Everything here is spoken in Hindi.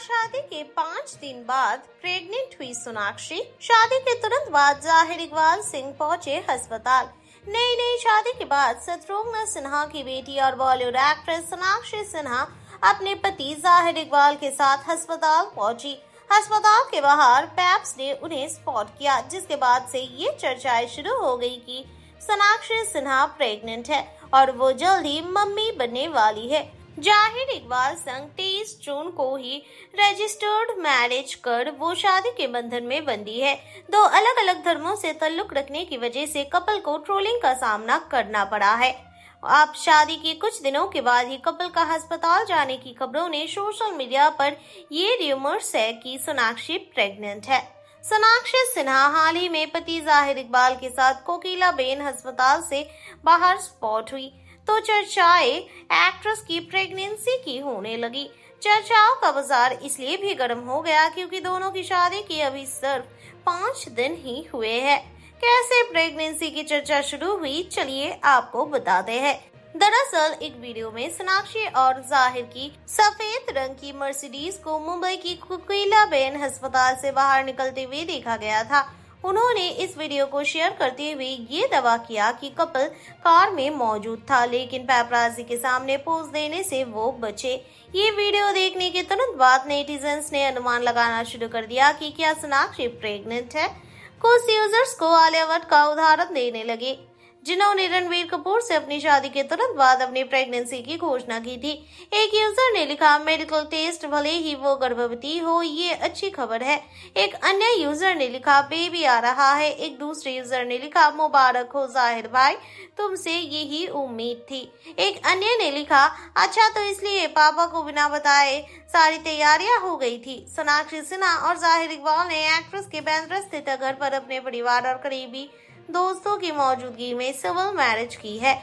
शादी के पाँच दिन बाद प्रेग्नेंट हुई सोनाक्षी शादी के तुरंत बाद जाहिर इकबाल सिंह पहुंचे अस्पताल नई नई शादी के बाद शत्रुघ्न सिन्हा की बेटी और बॉलीवुड एक्ट्रेस सोनाक्षी सिन्हा अपने पति जाहिर इकबाल के साथ अस्पताल पहुंची अस्पताल के बाहर पैप्स ने उन्हें स्पॉट किया जिसके बाद से ये चर्चाएं शुरू हो गई कि सोनाक्षी सिन्हा प्रेग्नेंट है और वो जल्द ही मम्मी बनने वाली है जाहिर इकबाल संग 30 जून को ही रजिस्टर्ड मैरिज कर वो शादी के बंधन में बंधी है दो अलग अलग धर्मों से तल्लुक रखने की वजह से कपल को ट्रोलिंग का सामना करना पड़ा है आप शादी के कुछ दिनों के बाद ही कपल का अस्पताल जाने की खबरों ने सोशल मीडिया पर ये र्यूमर्स है कि सोनाक्षी प्रेग्नेंट है सोनाक्षी सिन्हा हाल ही में पति जाहिर इकबाल के साथ कोकिला बेन अस्पताल से बाहर स्पॉट हुई तो चर्चाएं एक्ट्रेस की प्रेगनेंसी की होने लगी चर्चाओं का बाजार इसलिए भी गर्म हो गया क्योंकि दोनों की शादी की अभी सिर्फ पाँच दिन ही हुए हैं। कैसे प्रेगनेंसी की चर्चा शुरू हुई चलिए आपको बताते हैं दरअसल एक वीडियो में सोनाक्षी और जाहिर की सफेद रंग की मर्सिडीज को मुंबई की कुकीला बेन अस्पताल से बाहर निकलते हुए देखा गया था उन्होंने इस वीडियो को शेयर करते हुए ये दावा किया कि कपल कार में मौजूद था लेकिन पैपराजी के सामने पोज देने से वो बचे ये वीडियो देखने के तुरंत बाद नेटिजन्स ने अनुमान लगाना शुरू कर दिया कि क्या सोनाक्षी प्रेग्नेंट है कुछ यूजर्स को आलिया भट्ट का उदाहरण देने लगे जिन्होंने रणवीर कपूर से अपनी शादी के तुरंत बाद अपनी प्रेगनेंसी की घोषणा की थी एक यूजर ने लिखा मेडिकल टेस्ट भले ही वो गर्भवती हो ये अच्छी खबर है एक अन्य यूजर ने लिखा बेबी आ रहा है एक दूसरे यूजर ने लिखा मुबारक हो जाहिर भाई तुमसे यही उम्मीद थी एक अन्य ने लिखा अच्छा तो इसलिए पापा को बिना बताए सारी तैयारियां हो गई थी सोनाक्षी सिन्हा और जाहिर इकबाल ने एक्ट्रेस के बैंद्रा स्थित घर पर अपने परिवार और करीबी दोस्तों की मौजूदगी में सिविल मैरिज की है